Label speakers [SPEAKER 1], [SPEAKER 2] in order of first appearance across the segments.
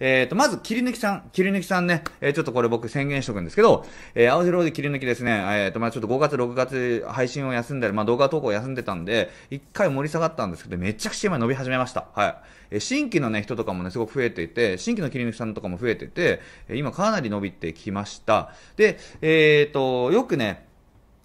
[SPEAKER 1] えっ、ー、と、まず、切り抜きさん。切り抜きさんね。えー、ちょっとこれ僕宣言しとくんですけど、えー、青白で切り抜きですね。えっ、ー、と、まあちょっと5月、6月配信を休んだり、まあ動画投稿を休んでたんで、一回盛り下がったんですけど、めちゃくちゃ今伸び始めました。はい。えー、新規のね、人とかもね、すごく増えていて、新規の切り抜きさんとかも増えてて、今かなり伸びてきました。で、えっ、と、よくね、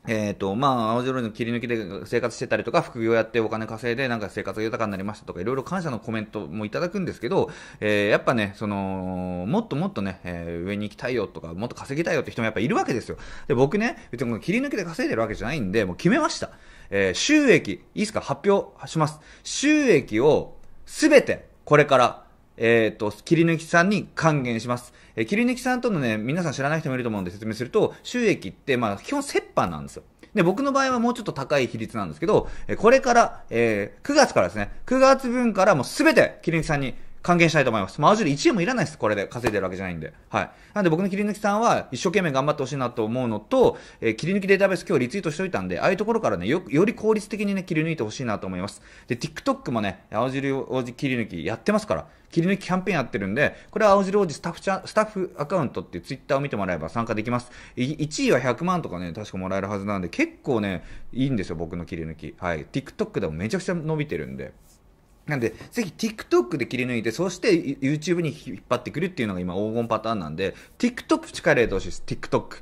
[SPEAKER 1] えっ、ー、と、まあ、青白いの切り抜きで生活してたりとか、副業やってお金稼いで、なんか生活が豊かになりましたとか、いろいろ感謝のコメントもいただくんですけど、えー、やっぱね、その、もっともっとね、えー、上に行きたいよとか、もっと稼ぎたいよって人もやっぱいるわけですよ。で、僕ね、別に切り抜きで稼いでるわけじゃないんで、もう決めました。え収益、いいすか、発表します。収益を、すべて、これから、えっ、ー、と、切り抜きさんに還元します。えー、切り抜きさんとのね、皆さん知らない人もいると思うんで説明すると、収益って、まあ、基本折半なんですよ。で、僕の場合はもうちょっと高い比率なんですけど、えー、これから、えー、9月からですね、9月分からもうすべて切り抜きさんに還元したいと思います。マジで1円もいらないです。これで稼いでるわけじゃないんで。はい。なんで僕の切り抜きさんは一生懸命頑張ってほしいなと思うのと、えー、切り抜きデータベース今日リツイートしといたんで、ああいうところからね、よ、より効率的にね、切り抜いてほしいなと思います。で、TikTok もね、青汁王子切り抜きやってますから、切り抜きキャンペーンやってるんで、これは青汁王子スタッフチャスタッフアカウントっていう Twitter を見てもらえば参加できます。1位は100万とかね、確かもらえるはずなんで、結構ね、いいんですよ、僕の切り抜き。はい。TikTok でもめちゃくちゃ伸びてるんで。なんで、ぜひ TikTok で切り抜いて、そして YouTube に引っ張ってくるっていうのが今黄金パターンなんで、TikTok 力入れてほしいです。TikTok。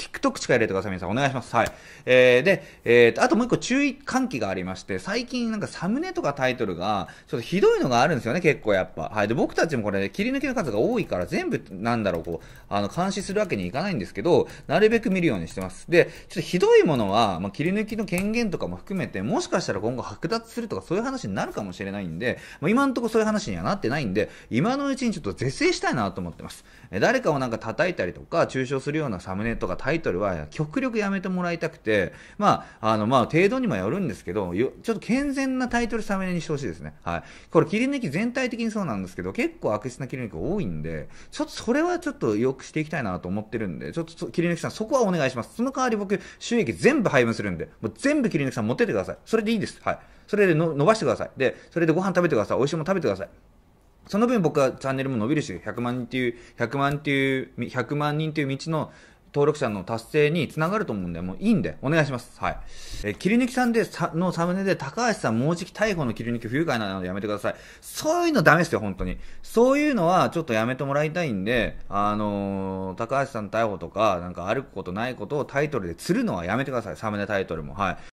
[SPEAKER 1] TikTok 力入れてください、皆さん。お願いします。はい。えー、で、えーと、あともう一個注意喚起がありまして、最近なんかサムネとかタイトルが、ちょっとひどいのがあるんですよね、結構やっぱ。はい。で、僕たちもこれ、切り抜きの数が多いから、全部、なんだろう、こう、あの、監視するわけにいかないんですけど、なるべく見るようにしてます。で、ちょっとひどいものは、まあ、切り抜きの権限とかも含めて、もしかしたら今後剥奪するとか、そういう話になるかもしれないんで、まあ、今んとこそういう話にはなってないんで、今のうちにちょっと是正したいなと思ってます。え誰かをなんか叩いたりとか、中傷するようなサムネとかタイトルタイトルは極力やめてもらいたくて、まあ、あの、まあ、程度にもよるんですけど、ちょっと健全なタイトルサムネにしてほしいですね。はい。これ、切り抜き全体的にそうなんですけど、結構悪質な切り抜き多いんで、ちょっとそれはちょっと良くしていきたいなと思ってるんで、ちょっと切り抜きさん、そこはお願いします。その代わり僕、収益全部配分するんで、もう全部切り抜きさん持ってってください。それでいいです。はい。それでの伸ばしてください。で、それでご飯食べてください。美味しいもの食べてください。その分僕はチャンネルも伸びるし、100万人っていう、100万っていう、100万人という道の、登録者の達成につながると思うんで、もういいんで、お願いします。はい。えー、切り抜きさんでさ、のサムネで、高橋さんもうじき逮捕の切り抜き不愉快なのでやめてください。そういうのダメですよ、本当に。そういうのはちょっとやめてもらいたいんで、あのー、高橋さん逮捕とか、なんか歩くことないことをタイトルで釣るのはやめてください。サムネタイトルも。はい。